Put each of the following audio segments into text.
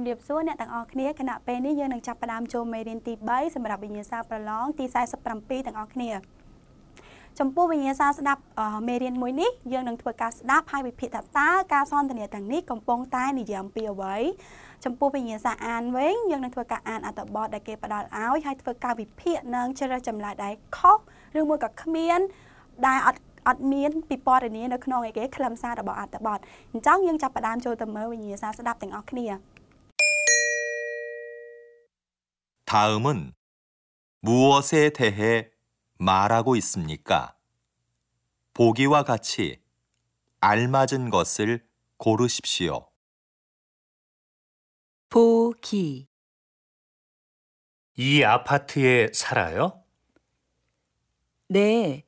ជំរាបសួរអ្នកទាំងអស់គ្នាគណៈពេលនេះយើងនឹងចាប់ផ្ដើមចូលមេរៀនទី3សម្រាប់វិញ្ញាសាប្រឡងទី47ទាំងអស់គ្នាចំពោះវិញ្ញាសាស្ដាប់មេរៀនមួយនេះយើងនឹងធ្វើការស្ដាប់ហើយវិភាគថាតើការសន្ទនាទាំងនេះកំពុងតែនិយាយអំពីអ្វីចំពោះវិញ្ញាសាអានវិញយើងនឹងធ្វើការអានអត្ថបទដែលគេផ្ដល់ឲ្យហើយធ្វើការវិភាគនិងជ្រើសចម្លើយដែលខុសឬមួយក៏គ្មានដែលអត់អត់មានពិពណ៌នានៅក្នុងឯគេខ្លឹមសាររបស់អត្ថបទអញ្ចឹងយើងចាប់ផ្ដើមចូលទៅមើលវិញ្ញាសាស្ដាប់ទាំងអស់គ្នា 다음은 무엇에 대해 말하고 있습니까? 보기와 같이 알맞은 것을 고르십시오. 보기 이 아파트에 살아요? 네,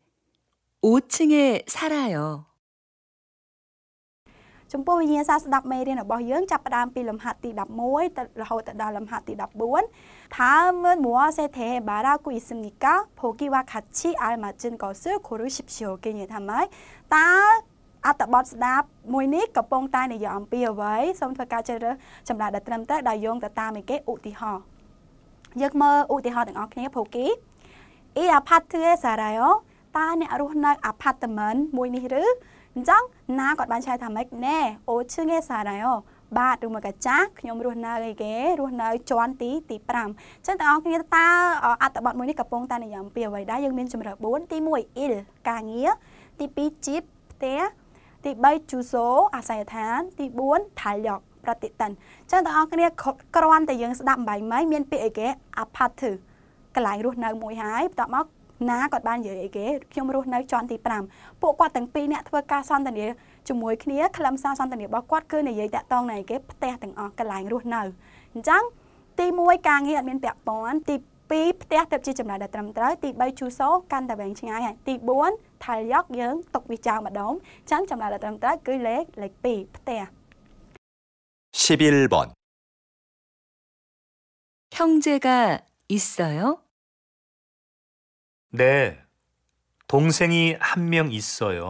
5층에 살아요. ចំពោះវិញ្ញាសាស្ដាប់មេរៀនរបស់យើងចាប់ផ្ដើមពីលំហាត់ទី11ទៅរហូតដល់លំហាត់ទី14 다음은무엇에대해말하고있습니 까? 보기와같이알맞은것을고르십시 오. 그니다말딱អត្តបទស្ដាប់មួយនេះកំពុងតែនិយាយអំពីអ្វីសូមធ្វើការជ្រើសរើសចម្លើយដែលត្រឹមត្រូវដោយយោងទៅតាមឯគេឧទាហរណ៍យើងមើលឧទាហរណ៍ទាំងអស់គ្នាពូគីអ៊ីអាផាត់ធឿសារ៉ាយ៉ូតើអ្នករស់នៅអាផាតមិនមួយនេះឬអញ្ចឹងណាគាត់បានឆ្លើយថាម៉េចណែអូឈឺងេសារ៉ាយ៉ូបាទឬមកកាចាស់ខ្ញុំរស់នៅអីគេរស់នៅជាន់ទីទី5អញ្ចឹងតើអរគ្នាតើអត្ថបទមួយនេះកំពុងតែនិយមពីអ្វីដែរយើងមានជម្រើស4ទី1អ៊ីលការងារទី2ជីបផ្ទះទី3ជូសូអាស័យដ្ឋាន ទី4ថាយកប្រតិទិនអញ្ចឹងបងប្អូនគ្នាគ្រាន់តែយើងស្ដាប់បាយមីមានពាក្យអីគេ apart កន្លែងរស់នៅមួយហើយបន្ទាប់មកណាគាត់បាននិយាយអីគេខ្ញុំរស់នៅជាន់ទី5ពួកគាត់ទាំងពីរអ្នកធ្វើការសន្ទនាជាមួយគ្នាខ្លឹមសារសន្ទនារបស់គាត់គឺនិយាយតាក់ទងនឹងគេផ្ទះទាំងអស់កន្លែងរស់នៅអញ្ចឹងទី1ការងារអត់មានពាក់ព័ន្ធទី2ផ្ទះទៅជាចំណោយដែលត្រឹមត្រូវទី3ជូសូកាន់តែវែងឆ្ងាយហើយទី4ថលយកយើងຕົកវាចោលម្ដងអញ្ចឹងចំណោយដែលត្រឹមត្រូវគឺលេខលេខ2ផ្ទះ11번형제가있어 요? 네. 동생이한명있어 요.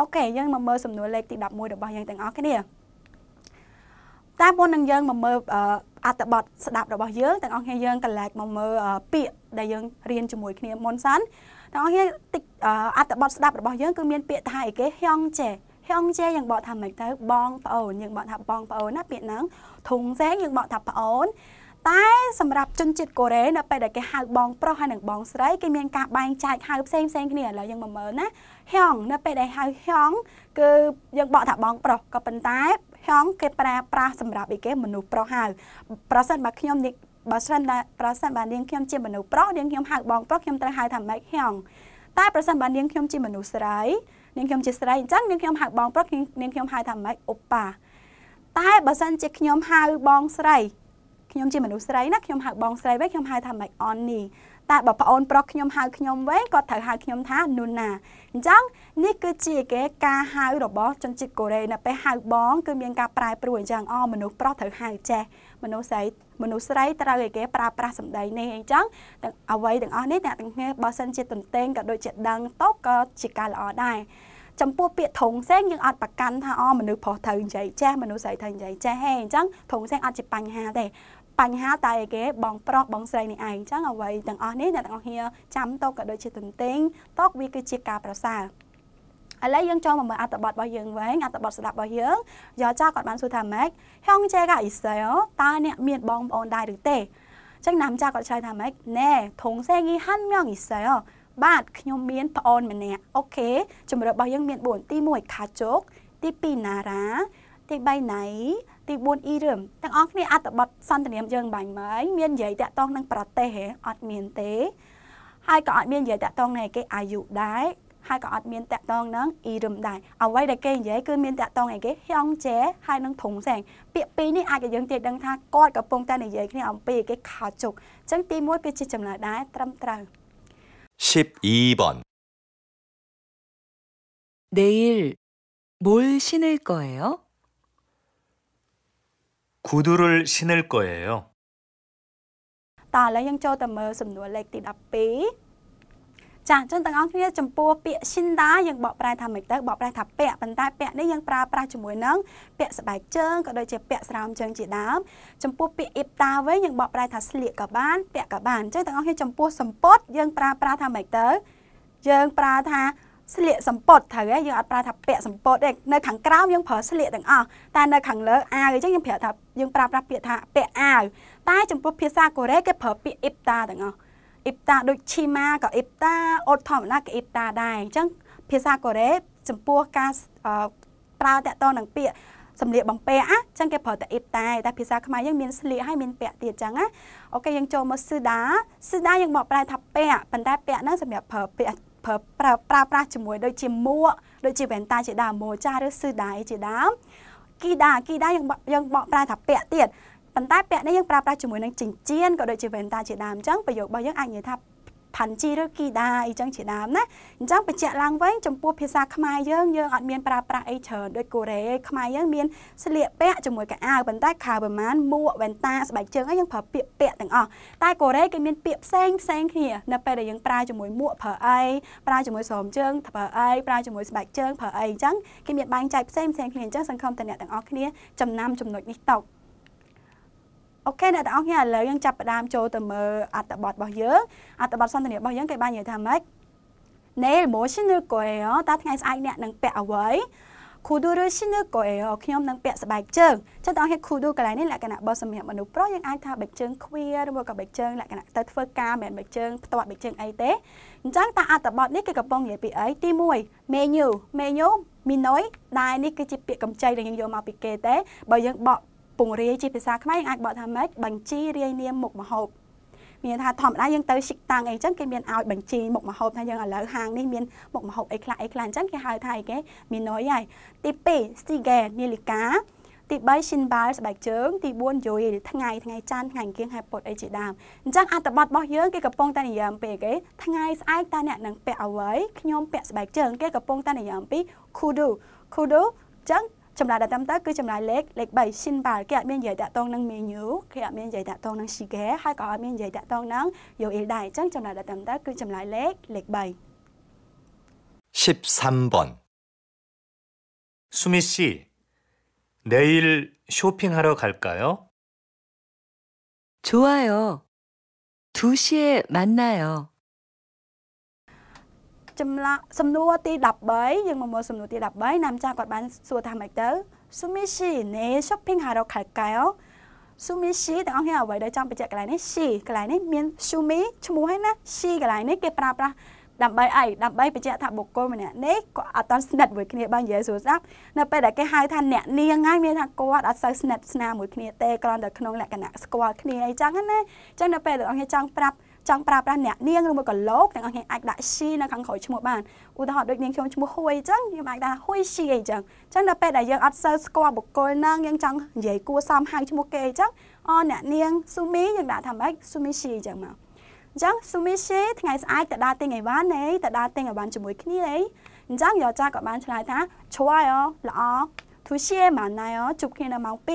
អូខេយើងមកមើលសំណួរលេខទី11របស់យើងទាំងអស់គ្នាតែមុននឹងយើងមកមើលអត្ថបទស្ដាប់របស់យើងទាំងអស់គ្នាយើងកន្លែកមកមើលពាក្យដែលយើងរៀនជាមួយគ្នាមុនសិនទាំងអស់គ្នាតិចអត្ថបទស្ដាប់របស់យើងគឺមានពាក្យថាអីគេហျងចេហងជេយើងបកថាមិនទៅបងប្អូនយើងបកថាបងប្អូនណា ពាក្យហ្នឹងធុងសេងយើងបកថាប្អូនតែសម្រាប់ជនជាតិកូរ៉េនៅពេលដែលគេហៅបងប្រុសហើយនិងបងស្រីគេមានការបែងចែកហៅផ្សេងផ្សេងគ្នាឥឡូវយើងមកមើលណាហយ៉ងនៅពេលដែលហៅហយ៉ងគឺយើងបកថាបងប្រុសក៏ប៉ុន្តែហយ៉ងគេប្រើប្រាស់សម្រាប់អីគេមនុស្សប្រុសហៅប្រសិនបើខ្ញុំនេះបើសិនដែរប្រសិនបើនាងខ្ញុំជាមនុស្សប្រុសនាងខ្ញុំហៅបងប្រុសខ្ញុំត្រូវហៅថាម៉េចហយ៉ងតែប្រសិនបើនាងខ្ញុំជាមនុស្សស្រីនាងខ្ញុំជាស្រីអញ្ចឹងនាងខ្ញុំហៅបងប្រុសនាងខ្ញុំហៅថាម៉េចអូប៉ាតែបើសិនជាខ្ញុំហៅបងស្រីខ្ញុំជាមនុស្សស្រីណាខ្ញុំហៅបងស្រីវិញខ្ញុំហៅថា Mike Onny តែបើប្អូនប្រុសខ្ញុំហៅខ្ញុំវិញគាត់ត្រូវហៅខ្ញុំថា Nuna អញ្ចឹងនេះគឺជាគេការហៅរបស់ជនជាតិកូរ៉េនៅពេលហៅបងគឺមានការប្រែប្រួលអញ្ចឹងអមនុស្សប្រុសត្រូវហៅចេះមនុស្សស្រីមនុស្សស្រី ត្រូវឲ្យគេប្រើប្រាស់សម្ដីនេះអញ្ចឹងទាំងអ្វីទាំងអស់នេះអ្នកទាំងគ្នាបើសិនជាទន្ទេងក៏ដូចជាដឹងតោះក៏ជាការល្អដែរចំពោះពាក្យធងសេងយើងអត់ប្រកាន់ថាអមនុស្សប្រុសត្រូវនិយាយចេះមនុស្សស្រីត្រូវនិយាយចេះហេអញ្ចឹងធងសេងអត់ជាបញ្ហាទេបញ្ហាតើអីគេបងប្រុសបងស្រីនេះឯងអញ្ចឹងអ្វីទាំងអស់នេះអ្នកទាំងអស់គ្នាចាំតកក៏ដូចជាទន្ទេញតកវាគឺជាការប្រសើរឥឡូវយើងចូលមកមើលអត្ថបទរបស់យើងវិញអត្ថបទស្ដាប់របស់យើងយោចាគាត់បានសួរថាម៉េចហងជេកាអ៊ីសែលតើអ្នកមានបងប្អូនដែរឬទេចឹងណាមចាគាត់ឆ្លើយថាម៉េចណែធងសេងីហាន់ញងអ៊ីសែលបាទខ្ញុំមានប្អូនម្នាក់អូខេជំរឿរបស់យើងមាន4ទី1ខាជុក ទី2ណារ៉ាទី3ណៃទី4អ៊ីរឹមទាំងអស់គ្នាអត្ថបទសន្ទនាមយើងបាញ់មិញមាននិយាយតាក់ទងនឹងប្រទេសហ៎អត់មានទេហើយក៏អត់មាននិយាយតាក់ទងនឹងគេអាយុដែរហើយក៏អត់មានតាក់ទងនឹងអ៊ីរឹមដែរអ្វីដែលគេនិយាយគឺមានតាក់ទងអីគេហងជេហើយនឹងធុងសែងពាក្យពីរនេះអាចឲ្យយើងទៀតដឹងថាគាត់កំពុងតែនិយាយគ្នាអំពីគេខោជុកអញ្ចឹងទី1គឺជាចម្លើយដែរត្រឹមត្រូវ12번내일뭘신을거예요구두를신을거예 요. តើឥឡូវយើងចូលទៅមើលសំណួរលេខទី12ចាអញ្ចឹងទាំងអស់គ្នាចំពោះពាក្យ Shinda យើងបកប្រែថាមិនទៅបកប្រែថាពាក់ប៉ុន្តែពាក់នេះយើងប្រើប្រាស់ជាមួយនឹងពាក់ស្បែកជើងក៏ដូចជាពាក់ស្រោមជើងជាដើមចំពោះពាក្យ Ipta វិញយើងបកប្រែថាស្លៀកក៏បានពាក់ក៏បានអញ្ចឹងទាំងអស់គ្នាចំពោះសម្ពត់យើងប្រើប្រាស់ថាមិនទៅយើងប្រើថាស្លៀកសំពត់ត្រូវហ៎យើងអត់ប្រើថាពាក់សំពត់ទេនៅខាងក្រោមយើងប្រើស្លៀកទាំងអស់តែនៅខាងលើអាវអញ្ចឹងយើងប្រើថាយើងប្រើប្រាស់ពាក្យថាពាក់អាវតែចំពោះភាសាកូរ៉េគេប្រើពាក្យអ៊ីបតាទាំងអស់អ៊ីបតាដូចឈីម៉ាក៏អ៊ីបតាអូតធម្មតាក៏អ៊ីបតាដែរអញ្ចឹងភាសាកូរ៉េចំពោះការប្រើតាក់ទងនឹងពាក្យសម្លៀកបំពាក់អញ្ចឹងគេប្រើតែអ៊ីបតែតែភាសាខ្មែរយើងមានស្លៀកហើយមានពាក់ទៀតអញ្ចឹងណាអូខេយើងចូលមកស៊ឺដាស៊ឺដាយើងមកប្រែថាពាក់ប៉ុន្តែ ពាក់ហ្នឹងសម្រាប់ប្រើពាក្យប្រើប្រើប្រាស់ជាមួយដូចជាមួកដូចជាវ៉ែនតាជាដើមម៉ូចាឬស៊ឺដៃជាដើមគីដាគីដាយើងយើងបកប្រែថាពាក់ទៀតប៉ុន្តែពាក់នេះយើងប្រើប្រាស់ជាមួយនឹងចិញ្ចៀនក៏ដូចជាវ៉ែនតាជាដើមអញ្ចឹងប្រយោគរបស់យើងអាចនិយាយថាផាន់ជីឬគីដាអីចឹងជាដើមណាអញ្ចឹងបញ្ជាក់ឡើងវិញចំពោះភាសាខ្មែរយើងយើងអត់មានប្រើប្រាស់អីច្រើនដូចកូរ៉េខ្មែរយើងមានស្លៀកពាក់ជាមួយកៅអៅប៉ុន្តែខៅប្រមាណមួកវ៉ែនតាស្បែកជើងអីយើងប្រើពាក្យពាក់ទាំងអស់តែកូរ៉េគេមានពាក្យផ្សេងផ្សេងគ្នានៅពេលដែលយើងប្រើជាមួយមួកប្រើអីប្រើជាមួយស្រោមជើងប្រើអីប្រើជាមួយស្បែកជើងប្រើអីអញ្ចឹងគេមានបែងចែកផ្សេងផ្សេងគ្នាអញ្ចឹងសង្ឃឹមតែអ្នកទាំងអស់គ្នាចំណាំចំណុចនេះតោកអូខេអ្នកទាំងអស់គ្នាឥឡូវយើងចាប់ផ្ដើមចូលទៅមើលអត្ថបទរបស់យើងអត្ថបទសន្ទនារបស់យើងគេបាននិយាយថាម៉េច Nail motion ឬកែតើថ្ងៃស្អែកអ្នកនឹងពាក់អ្វី Kudu ឬ Shin ឬកែខ្ញុំនឹងពាក់ស្បែកជើងចឹងបងប្អូន Kudu កន្លែងនេះលក្ខណៈបើសម្រាប់មនុស្សប្រុសយើងអាចថាបែកជើងខ្វៀឬក៏បែកជើងលក្ខណៈទៅធ្វើការមិនមែនបែកជើងផ្ទាត់បែកជើងអីទេអញ្ចឹងតើអត្ថបទនេះគេកំពុងនិយាយពីអីទី1 menu menu មីនុយដែលនេះគឺជាពាក្យកម្ចីដែលយើងយកមកពីគេទេបើយើងបកពង្រាយជាភាសាខ្មែរយើងអាចបកថាម៉េចបញ្ជីរាយនាមមុខម្ហូបមានថាធម្មតាយើងទៅឈិកតាំងអីចឹងគេមានឲ្យបញ្ជីមុខម្ហូបថាយើងឥឡូវហាងនេះមានមុខម្ហូបអីខ្លះអីខ្លះអញ្ចឹងគេហៅថាអីគេមីនុយហើយទី2 Stige នាឡិកាទី3 Shinbal ស្បែកជើងទី4 Yoye ថ្ងៃថ្ងៃច័ន្ទថ្ងៃអង្គារខែពុធអីជាដើមអញ្ចឹងអត្ថបទរបស់យើងគេកំពុងតែនិយាយអំពីអីគេ ថ្ងៃស្អែកតើអ្នកនឹងពាក់អ្វីខ្ញុំពាក់ស្បែកជើងគេកំពុងតែនិយាយអំពី Kudu Kudu អញ្ចឹង ចំឡាដតាមតើគឺចំឡាលេខលេខ3សិនបាល់គេអត់មាននិយាយតាក់ទងនឹងមេញូគេអត់មាននិយាយតាក់ទងនឹងស៊ីហ្គេហើយក៏អត់មាននិយាយតាក់ទងនឹងយោអ៊ីលដែរអញ្ចឹងចំឡាដតាមតើគឺចំឡាលេខលេខ3 13번 수미 씨, 내일 쇼핑하러 갈까요? 좋아요. 2시에 만나요. ចម្លាក់សំណួរទី13យើងមកមើលសំណួរទី13ណាមចាស់គាត់បាន សួរថាម៉េចទៅ Sumishi ne shopping haro kalkayo Sumishi ទាំងអស់គ្នាអ្វីដែលចង់បញ្ជាក់កន្លែងនេះ she កន្លែងនេះ មាន Sumi ឈ្មោះហើយណា she កន្លែងនេះគេប្រើប្រាស់ដើម្បីអីដើម្បីបញ្ជាក់ថាបុគ្គលម្នាក់នេះគាត់អត់តន់ស្និទ្ធមួយគ្នាបើនិយាយស្រួលស្ដាប់នៅពេលដែលគេហៅថាអ្នកនាងហើយមានថាគាត់អត់សូវស្និទ្ធស្នាលមួយគ្នាទេគ្រាន់តែក្នុងលក្ខណៈស្គាល់គ្នាអីចឹងណាអញ្ចឹងនៅពេលដែលអង្គចង់ប្រាប់ចង់ប្រើប្រាស់អ្នកនាងឬមួយក៏លោកទាំងអស់គ្នាអាចដាក់ she នៅខាងក្រោយឈ្មោះបានឧទាហរណ៍ដូចនាងខ្ញុំឈ្មោះហ៊ួយអញ្ចឹងខ្ញុំអាចដាក់ហ៊ួយ she អញ្ចឹងអញ្ចឹងដល់ពេលដែលយើងអត់សូវស្គាល់បុគ្គលហ្នឹងយើងចង់និយាយគួរសមហៅឈ្មោះគេអញ្ចឹងអូអ្នកនាង Sumi យើងដាក់ថាម៉េច Sumi she អញ្ចឹងមកអញ្ចឹង Sumi she ថ្ងៃស្អែកតដើរទិញអីវ៉ាន់ទេតដើរទិញអីវ៉ាន់ជាមួយគ្នាទេអញ្ចឹងយោចាក៏បានឆ្លើយថាឆ្វាយអូល្អ to share ម៉ាណៃអូជួបគ្នានៅម៉ោង2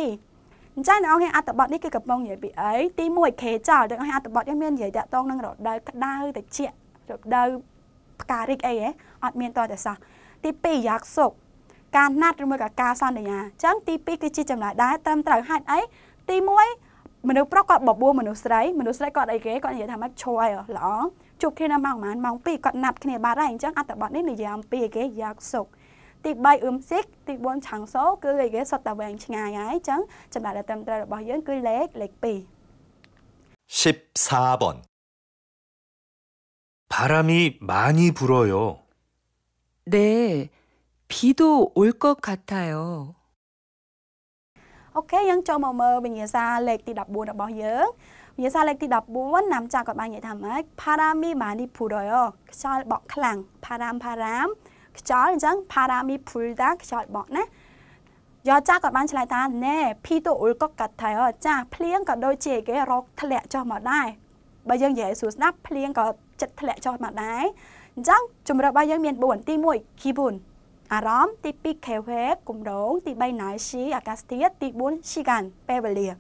អញ្ចឹងអ្នកនរគ្នាអត្ថបទនេះគឺកំពុងនិយាយពីអីទី1ខេចោលអ្នកនរគ្នាអត្ថបទនេះមាននិយាយតាក់ទងនឹងរដូវក្តៅត្រជាក់រដូវផ្ការីកអីហ៎អត់មានតតែសោះទី2យ៉ាក់សុកការណាត់ឬមួយក៏ការសន្យាអញ្ចឹងទី2គឺជាចំណាយដែរត្រឹមត្រូវហេតុអីទី1មនុស្សប្រុសគាត់បបួលមនុស្សស្រីមនុស្សស្រីគាត់អីគេគាត់និយាយថាម៉េចឈួយល្អជួបគ្នានៅម៉ោងប្រហែលម៉ោង2គាត់ណាត់គ្នាបាត់ហើយអញ្ចឹងអត្ថបទនេះនិយាយអំពីគេយ៉ាក់សុកติดใบอึมซิกติดบนฉังโซ่คือเลขสตาร์แวงชงายายจังจำนวนเต็มตราบอยยืนคือเล็กเล็กปีสสิบ14번바람이มีม어요네ี도올것같아요โอเคยังจอมเมอร์เป็นยังซาเลขที่ดับบัวดับบอยเยอะยังซาเลขที่ดับบัวน้ำจากกับมางอย่างทำไหมพารามีมานิพูดอยอชอบบอกคลังพารามพารามพខ្យល់អញ្ចឹង parami pulda ខ្យល់បក់ណាយោចាស់ក៏បានឆ្លើយថាណែ P2 អ៊ុលក៏កាត់ថៃអចាស់ភ្លៀងក៏ដូចជាគេរកធ្លាក់ចុះមកដែរបើយើងនិយាយឲ្យស្រួលស្ដាប់ភ្លៀងក៏ចិត្តធ្លាក់ចុះមកដែរអញ្ចឹងជំរឿរបស់យើងមាន4ទី1 kibun អារម្មណ៍ទី2 keweb គម្រោងទី3 naishi អាកាសធាតុទី4 shigan ពេលវេលាឥ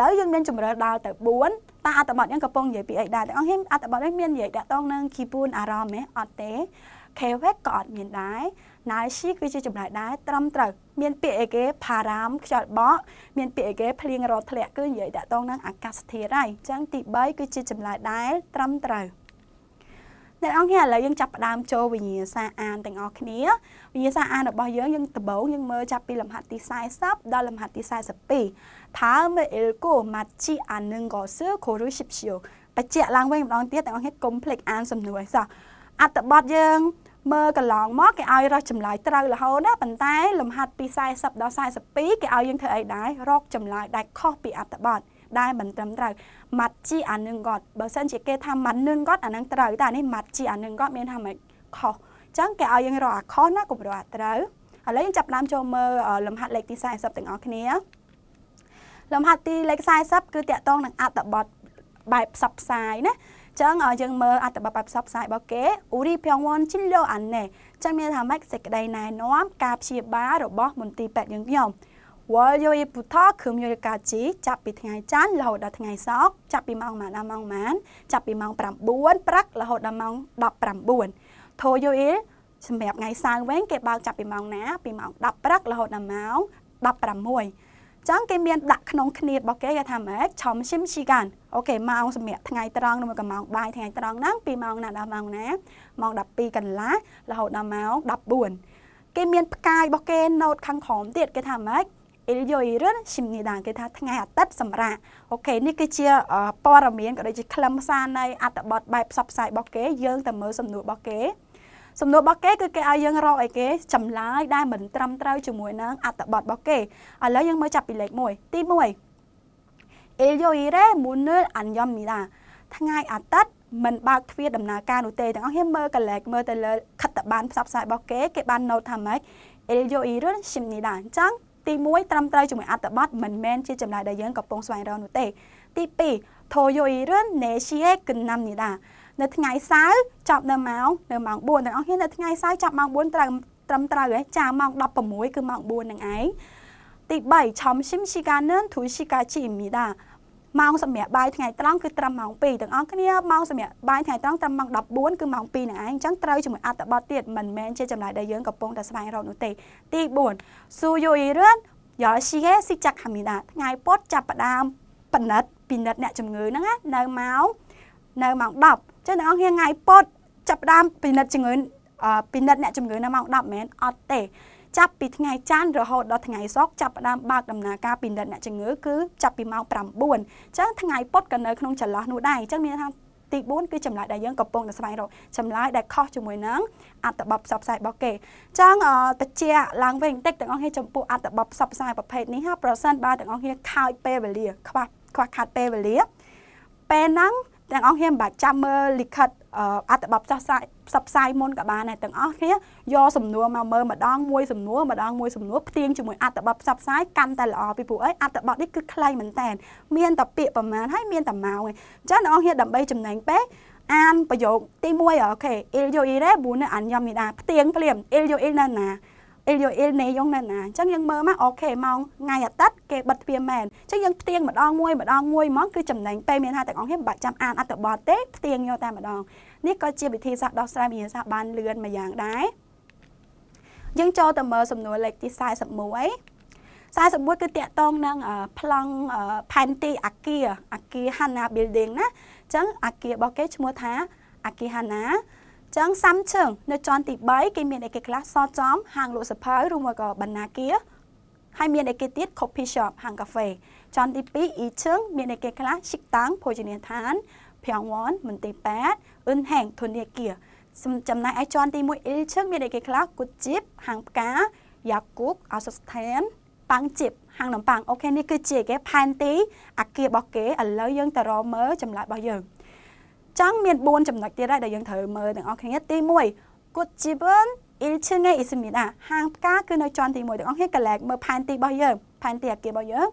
ឡូវយើងមានជំរឿដល់ទៅ4តើអត្ថបទយើងកំពុងនិយាយពីអីដែរទាំងអស់គ្នាអត្ថបទនេះមាននិយាយតាក់ទងនឹង kibun អារម្មណ៍ទេអត់ទេ KWEC ក៏អត់មានដែរ Nalshi គឺជាចំណាយដែរត្រឹមត្រូវមានពាក្យអីគេ param ខ្យល់បក់មានពាក្យអីគេភ្លៀងរត់ធ្លាក់គឺនិយាយតាក់ទងនឹងអាកាសធាតុហើយអញ្ចឹងទី3គឺជាចំណាយដែរត្រឹមត្រូវអ្នកអង្គឥឡូវយើងចាប់ផ្ដើមចូលវិញ្ញាសាអានទាំងអស់គ្នាវិញ្ញាសាអានរបស់យើងយើងដំបូងយើងមើលចាប់ពីលំហាត់ទី40ដល់លំហាត់ទី42ថាមើលអ៊ីលកូម៉ាត់ជីអានឹងកោសឺខូរូស៊ីបឈីយោបច្ចៈឡើងវិញម្ដងទៀតទាំងអស់គ្នាកុំភ្លេចអានសំណួរឯសោះអត្ថបទយើងមើលកន្លងមកគេឲ្យរើសចម្លើយត្រូវរហូតណាប៉ុន្តែលំហាត់ពី40ដល់42គេឲ្យយើងធ្វើអីដែររកចម្លើយដែលខុសពីអត្ថបទដែលមិនត្រឹមត្រូវម៉ាត់ជីអានឹងគាត់បើសិនជាគេថាម៉ាត់នឹងគាត់អានឹងត្រូវតែនេះម៉ាត់ជីអានឹងគាត់មានថាម៉េចខុសអញ្ចឹងគេឲ្យយើងរកអាខុសណាកុំរកអាត្រូវឥឡូវយើងចាប់ដើមចូលមើលលំហាត់លេខទី40ទាំងអស់គ្នាលំហាត់ទីលេខ40គឺតកតងនឹងអត្តបទបែបផ្សព្វផ្សាយណាចឹងយើងមើលអត្ថបទបែបផ្សព្វផ្សាយរបស់គេអ៊ូរីភៀងវ៉ុនជីឡូអានណេចឹងមានថាម៉េចសេចក្តីណែនាំការព្យាបាលរបស់មន្ទីរពេទ្យយើងខ្ញុំវ៉លយូយពូថោគឺមយកាជីចាប់ពីថ្ងៃច័ន្ទរហូតដល់ថ្ងៃសៅរ៍ចាប់ពីម៉ោង1ដល់ម៉ោង9ចាប់ពីម៉ោង9ព្រឹករហូតដល់ម៉ោង19ធូយូអ៊ីសម្រាប់ថ្ងៃសៅរ៍វិញគេបើកចាប់ពីម៉ោងណា ពីម៉ោង10ព្រឹករហូតដល់ម៉ោង16ចឹងគេមានដាក់ក្នុងគ្នារបស់គេគេថាម៉េចឆំឈឹមឈីកានអូខេម៉ោងសម្រាប់ថ្ងៃត្រង់ឬមួយក៏ម៉ោងបាយថ្ងៃត្រង់ហ្នឹងពីម៉ោងណាដល់ម៉ោងណាម៉ោង12កន្លះរហូតដល់ម៉ោង14គេមានផ្កាយរបស់គេណូតខាងក្រោមទៀតគេថាម៉េចអ៊ីលយយរឿនស៊ីមនីដាគេថាថ្ងៃអាទិត្យសម្រាប់អូខេនេះគឺជាព័ត៌មានក៏ដូចជាខ្លឹមសារនៃអត្ថបទបែបផ្សព្វផ្សាយរបស់គេ យើងទៅមើលសំណួររបស់គេសំណួររបស់គេគឺគេឲ្យយើងរកអីគេចម្លើយដែលមិនត្រឹមត្រូវជាមួយនឹងអត្ថបទរបស់គេឥឡូវយើងមើលចាប់ពីលេខ1ទី1អេលយូអ៊ីរ៉េមូនឺលអាន់យ៉មមីឡាថ្ងៃអាទិត្យមិនបើកទ្វារដំណើរការនោះទេទាំងអស់គ្នាមើលកលែកមើលទៅលើខិត្តបានផ្សព្វផ្សាយរបស់គេ គេបាន note ថាម៉េចអេលយូអ៊ីរ៉េឈឹមនីឡាអញ្ចឹងទី1ត្រឹមត្រូវជាមួយអត្ថបទមិនមែនជាចម្លើយដែលយើងកំពុងស្វែងរកនោះទេ ទី2ធូយូអ៊ីរ៉េនេស៊ីហេគឹនណាំនីឡានៅថ្ងៃសៅរ៍ចប់នៅម៉ោងនៅម៉ោង4ទាំងអស់គ្នានៅថ្ងៃសៅរ៍ចប់ម៉ោង4ត្រូវត្រឹមត្រូវហ៎ចាម៉ោង16គឺម៉ោង4ហ្នឹងឯងទី3ឆំស៊ីមស៊ីកានឺនធូស៊ីកាជីមីដាម៉ោងសម្រាប់បាយថ្ងៃត្រង់គឺត្រឹមម៉ោង2ទាំងអស់គ្នាម៉ោងសម្រាប់បាយថ្ងៃត្រង់ត្រឹមម៉ោង14គឺម៉ោង2ហ្នឹងឯងអញ្ចឹងត្រូវជាមួយអត្ថបទទៀតមិនមែនជាចម្លើយដែលយើងកំពុងតែស្វែងរកនោះទេទី4ស៊ូយូអ៊ីរឿនយោស៊ីហេស៊ីចាក់ហាមីដាថ្ងៃ ពុតចាប់ផ្ដើមពិនិត្យពិនិត្យអ្នកជំងឺហ្នឹងណានៅម៉ោងនៅម៉ោង10ចឹងអ្នកអង្គថ្ងៃពុតចាប់ដើមពិនិត្យជំងឺពិនិត្យអ្នកជំងឺនៅម៉ោង10មែនអត់ទេ ចាប់ពីថ្ងៃច័ន្ទរហូតដល់ថ្ងៃសុក្រចាប់ផ្ដើមបើកដំណើរការពិនិត្យអ្នកជំងឺគឺចាប់ពីម៉ោង9អញ្ចឹងថ្ងៃពុតក៏នៅ ក្នុងចន្លោះនោះដែរអញ្ចឹងមានថាទី4គឺចម្លើយដែលយើងកំពុងតែស្វែងរកចម្លើយដែលខុសជាមួយនឹងអត្ថបទផ្សព្វផ្សាយរបស់គេអញ្ចឹងតិចឡើងវិញបន្តិចទាំងអស់គ្នាចំពោះអត្ថបទផ្សព្វផ្សាយប្រភេទនេះហាប្រសិនបើទាំងអស់គ្នាខោចពេលវេលាខ្វះខ្វះខាតពេលវេលាពេលហ្នឹងទាំងអស់គ្នាមិនបាច់ចាំមើលលិខិតអត្ថបទផ្សព្វផ្សាយផ្សព្វផ្សាយមុនក៏បានដែរទាំងអស់គ្នាយកសំណួរមកមើលម្ដងមួយសំណួរម្ដងមួយសំណួរផ្ទៀងជាមួយអត្ថបទផ្សព្វផ្សាយកាន់តែល្អពីព្រោះអីអត្ថបទនេះគឺខ្លីមែនតើមានតែពាក្យប្រមាណហើយមានតែម៉ោងឯងអញ្ចឹងអ្នកអង្គគ្នាដើម្បីចំណេញពេលអានប្រយោគទី1អូខេអ៊ីលយូអ៊ីរ៉េប៊ូណេអានយ៉មនីដាផ្ទៀងភ្លាមអ៊ីលយូអ៊ីណាណា Elioil ណេយ៉ងណាណាអញ្ចឹងយើងមើលមកអូខេម៉ោងថ្ងៃអាទិត្យគេបិទទ្វារមែនអញ្ចឹងយើងផ្ទៀងម្ដងមួយម្ដងមួយហ្មងគឺចំណេញពេលមានថាទាំងអស់គ្នាមិនបាច់ចាំអានអត្ថបទទេផ្ទៀងយកតែម្ដងនេះក៏ជាវិធីសាស្ត្រដោះស្រាយវិញ្ញាសាស្ត្របានលឿនមួយយ៉ាងដែរយើងចូលទៅមើលសំណួរលេខទី41 41គឺតកតងនឹងប្លង់ផែនទីអាគារអាគារ Hana Building ណាអញ្ចឹងអាគាររបស់គេឈ្មោះថាអាគារ Hana ចឹងសាំឈឹងនៅជាន់ទី3គេមានអីគេខ្លះសចំ ហាងលក់សភៅឬមួយក៏បណ្ណាគារហើយមានអីគេទៀត coffee shop ហាងកាហ្វេជាន់ទី2អ៊ីឈឹងមានអីគេខ្លះឈិកតាំងភោជនីយដ្ឋានភាំងវ៉ាន់មន្ទីរពេទ្យអ៊ុនហេងធនាគារចំណែកឯជាន់ទី1អ៊ីឈឹងមានអីគេខ្លះគុជជីបហាងផ្កាយ៉ាគូកអសស្ថានប៉ាំងជីបហាងនំប៉ាំងអូខេនេះគឺជាគេផែនទីអាគាររបស់គេឥឡូវយើងទៅរកមើលចម្លើយរបស់យើងចឹងមាន4ចំណុចទៀតដែរដែលយើងត្រូវមើលទាំងអស់គ្នាទី1 good given អ៊ីលឈឺងៃអ៊ីសមីដាហាងផ្កាគឺនៅជាន់ទី1ទាំងអស់គ្នាកលែកមើលផែនទីរបស់យើងផែនទីអាគាររបស់យើង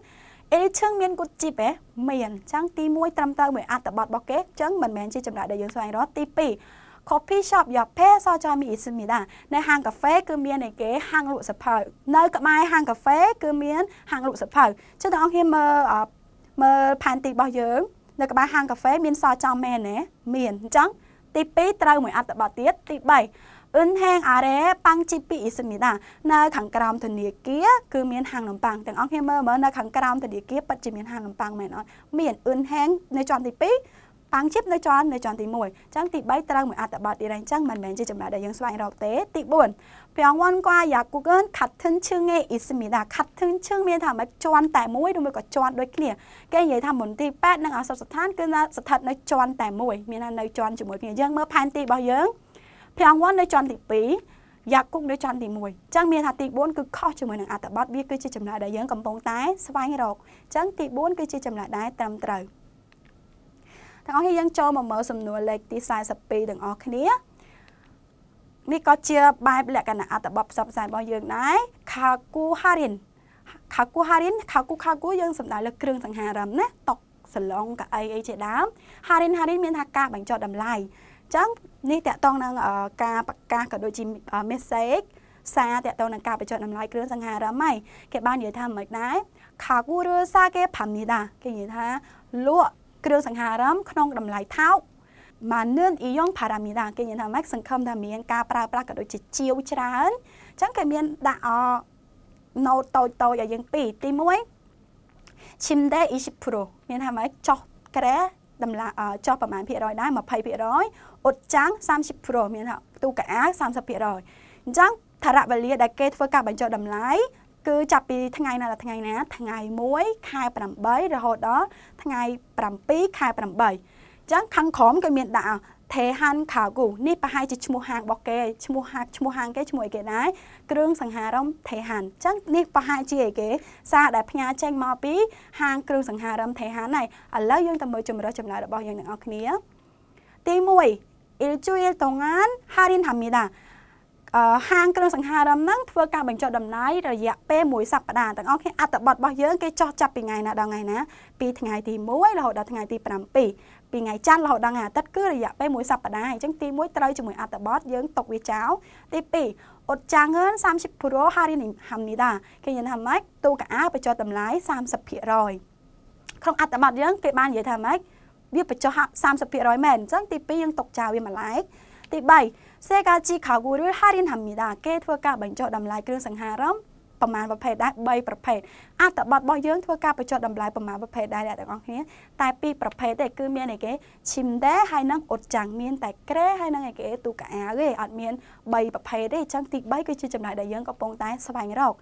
អ៊ីលឈឹងមានគុតជីបហ៎មានចឹងទី1ត្រឹមត្រូវមួយអត្តបទរបស់គេចឹងមិនមែនជាចម្លើយដែលយើងស្វែងរកទី2 coffee shop យ៉ាភេសោចាមីអ៊ីសមីដានៅហាងកាហ្វេគឺមានឯគេហាងលក់សភៅនៅក្បែរហាងកាហ្វេគឺមាន ហាងលក់សភៅចឹងបងប្អូនមើលមើលផែនទីរបស់យើងនៅក្បែរហាងកាហ្វេមានសចំមែនណាមានអញ្ចឹងទី2ត្រូវមួយអត្ថបទទៀតទី3អ៊ុនហេងអារ៉េប៉ាំងជីពីអ៊ីសមីដានៅខាងក្រោមធនាគារគឺមានហាងនំប៉័ងទាំងអស់គ្នាមើលមើលនៅខាងក្រោមធនាគារពិតជាមានហាងនំប៉័ងមែនអត់មានអ៊ុនហេងនៅជាន់ទី2ប៉ាំងជីបនៅជាន់នៅជាន់ទី1អញ្ចឹងទី3ត្រូវមួយអត្ថបទទៀតហើយអញ្ចឹងមិនមែនជាចំណុចដែលយើងស្វែងរកទេទី4ពីអងវ៉ាន់គាយ៉ាគូគិនខាត់ធិនឈឹងឯអ៊ីស្មីដាខាត់ធិនឈឹងមានថាមិនជាន់តែមួយឬមួយក៏ជាន់ដូចគ្នាគេនិយាយថាមន្ទីរពេទ្យនិងឱសថស្ថានគឺស្ថិតនៅជាន់តែមួយ មានថានៅជាន់ជាមួយគ្នាយើងមើលផែនទីរបស់យើងពីអងវ៉ាន់នៅជាន់ទី2យ៉ាគុកនៅចន្ទទី1អញ្ចឹងមានថាទី4គឺខុសជាមួយនឹងអត្តបទវាគឺជាចំណុចដែលយើងកំពុងតែស្វែងរកអញ្ចឹងទី4គឺជាចំណុចដែលត្រឹមត្រូវទាំងអស់គ្នាយើងចូលមកមើលសំណួរលេខទី42ទាំងអស់គ្នានេះក៏ជាបែបលក្ខណៈអត្ថបទផ្សព្វផ្សាយរបស់យើងដែរខាគូហារិនខាគូហារិនខាគូខាគូយើងសំដៅលើគ្រឿងសង្ហារឹមណាតុកសឡុងកៅអីអីជាដើមហារិនហារិនមានថាការបញ្ចុះតម្លៃអញ្ចឹងនេះតកតងនឹងការប្រកាសក៏ដូចជា message សារតកតងនឹងការបញ្ចុះតម្លៃគ្រឿងសង្ហារឹមហីគេបាននិយាយថាមិនដែរខាគូរឺសាគេផាំនេះដែរគេនិយាយថាលក់គ្រឿងសង្ហារឹមក្នុងតម្លៃថោកម៉ានឿនអ៊ីយ៉ងផារ៉ាមីដាគេនិយាយថាម៉េចសង្ឃឹមថាមាន ការប្រើប្រាស់ក៏ដូចជាជាវច្រើនអញ្ចឹងគេមានដាក់អណូតតូចតូចឲ្យយើងពីរទី1 Chimde Ish Pro មានថាម៉េចចោះក្រែតម្លាចោះប្រហែលភាគរយដែរ20%អ៊ុតចាំង30%មានថាទូកអាវ30%អញ្ចឹងថារវេលា ដែលគេធ្វើការបញ្ចុះតម្លៃគឺចាប់ពីថ្ងៃណាដល់ថ្ងៃណាថ្ងៃ1ខែ8រហូតដល់ថ្ងៃ7ខែ8អញ្ចឹងខាងក្រមក៏មានដាក់ថេហាន់ខាគូនេះប្រហែលជាឈ្មោះហាងរបស់គេឈ្មោះហាងឈ្មោះហាងគេឈ្មោះអីគេដែរគ្រឿងសង្ហារឹមថេហាន់អញ្ចឹងនេះប្រហែលជាអីគេសារដែលផ្ញើចេញមកពីហាងគ្រឿងសង្ហារឹមថេហាន់ហើយឥឡូវយើងទៅមើលជំរើសចំណាយរបស់យើងទាំងអស់គ្នាទី1 Il cuil tongan harin hamida ហាងគ្រឿងសង្ហារឹមហ្នឹងធ្វើការបញ្ចុះតម្លៃរយៈពេលមួយសប្តាហ៍ទាំងអស់គ្នាអត្តបទរបស់យើងគេចោះចាប់ពីថ្ងៃណាដល់ថ្ងៃណាពីថ្ងៃទី1រហូតដល់ថ្ងៃទី7ពីថ្ងៃច័ន្ទរហូតដល់ថ្ងៃអាទិត្យគឺរយៈពេលមួយសប្តាហ៍អញ្ចឹងទី1ត្រូវជាមួយអត្តបទយើងຕົកវាចោលទី2អត់ចាងឿន30%ហារីនហាំនីដាគេនិយាយថាម៉េចទូកាអាបញ្ចុះតម្លៃ30%ក្នុងអត្តបទយើងគេបាននិយាយថាម៉េចវាបញ្ចុះ30%មែនអញ្ចឹងទី2យើងຕົកចោលវាមួយឡែកទី3សេកាជីខាគូឬហារិនហាមីដាគេធ្វើការបញ្ចុះតម្លៃគ្រឿងសង្ហារឹមប្រមាណប្រភេទដែរ3ប្រភេទអត្តបទរបស់យើងធ្វើការបញ្ចុះតម្លៃប្រមាណប្រភេទដែរអ្នកទាំងអស់គ្នាតែពីរប្រភេទទេគឺមានអីគេឈីមដេហើយនឹងអ៊ុតចាំងមាន តែក្រេហើយនឹងអីគេទូកាអាវទេអត់មាន3ប្រភេទទេអញ្ចឹងទី3គឺជាចំណុចដែលយើងកំពុងតែស្វែងរក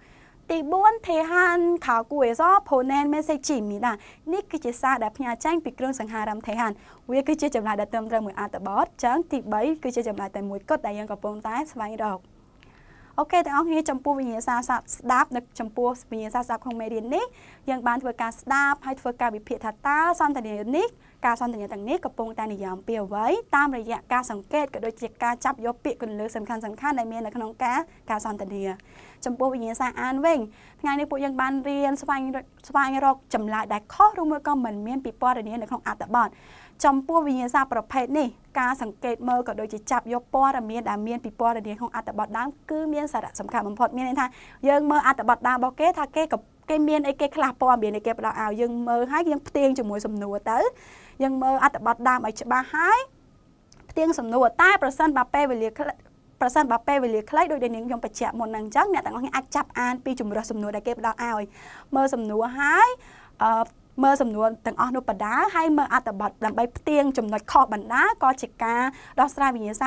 ទី4ទេហានខោគួយអសផូណែនមេសេជីមីដានេះគឺជាសារដែលផ្ញើចេញពីគ្រឿងសង្ហារមទេហានវា គឺជាចម្លើយដែលត្រឹមត្រូវមួយអត្ថបទចឹងទី3គឺជាចម្លើយតែមួយគត់ដែលយើងកំពុងតែស្វែងរក។អូខេទាំងអស់គ្នាចំពោះវិញ្ញាសាសាស្ដាប់នៅចំពោះវិញ្ញាសាស្ដាប់ក្នុងមេរៀននេះយើងបានធ្វើការស្ដាប់ហើយធ្វើការវិភាគថាតើសន្ទនានេះការសន្ទនាទាំងនេះកំពុងតែនិយាយអំពីអ្វីតាមរយៈការសង្កេតក៏ដូចជាការចាប់យកពាក្យគន្លឹះសំខាន់សំខាន់ដែលមាននៅក្នុងការការសន្ទនាចំពោះវិញ្ញាសាអានវិញ ថ្ងៃនេះពួកយើងបានរៀនស្វែងស្វែងរកចម្លើយដែលខុសឬមួយក៏មិនមានពីព័ត៌មាននៅក្នុងអត្ថបទចំពោះវិញ្ញាសាប្រភេទនេះការសង្កេតមើលក៏ដូចជាចាប់យកព័ត៌មានដែលមានពីព័ត៌មានក្នុងអត្ថបទដើមគឺមានសារៈសំខាន់បំផុតមានន័យថាយើងមើលអត្ថបទដើមរបស់គេថាគេក៏គេមានអីគេខ្លះព័ត៌មានអីគេផ្ដល់ឲ្យយើងមើលហើយយើងផ្ទៀងជាមួយសំណួរទៅ យើងមើលអត្ថបទដើមឲ្យច្បាស់ហើយផ្ទៀងសំណួរតែប្រសិនបើពេលវេលាប្រសិនបើពេលវេលាខ្លីដោយដែលនាងខ្ញុំបញ្ជាក់មុនហ្នឹងអញ្ចឹងអ្នកទាំងអស់គ្នាអាចចាប់អានពីជំរើសសំណួរដែលគេផ្ដល់ឲ្យមើលសំណួរហើយអឺមើលសំណួរទាំងអស់នោះបដាហើយមើលអត្ថបទដើម្បីផ្ទៀងចំណុចខុសបណ្ដាក៏ជាការដោះស្រាយវិញ្ញាសា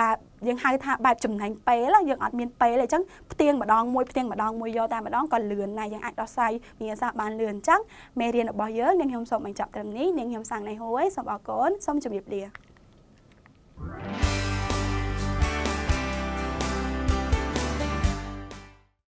ដែលយើងហៅថាបែបចំណាញ់ពេលយើងអត់មានពេលអញ្ចឹងផ្ទៀងម្ដងមួយផ្ទៀងម្ដងមួយយកតែម្ដងក៏លឿនដែរយើងអាចដោះស្រាយវិញ្ញាសាបានលឿនអញ្ចឹងមេរៀនរបស់យើងនាងខ្ញុំសូមបញ្ចប់ត្រឹមនេះនាងខ្ញុំសាងណៃហួយសូមអរគុណសូមជម្រាបលា Thank you.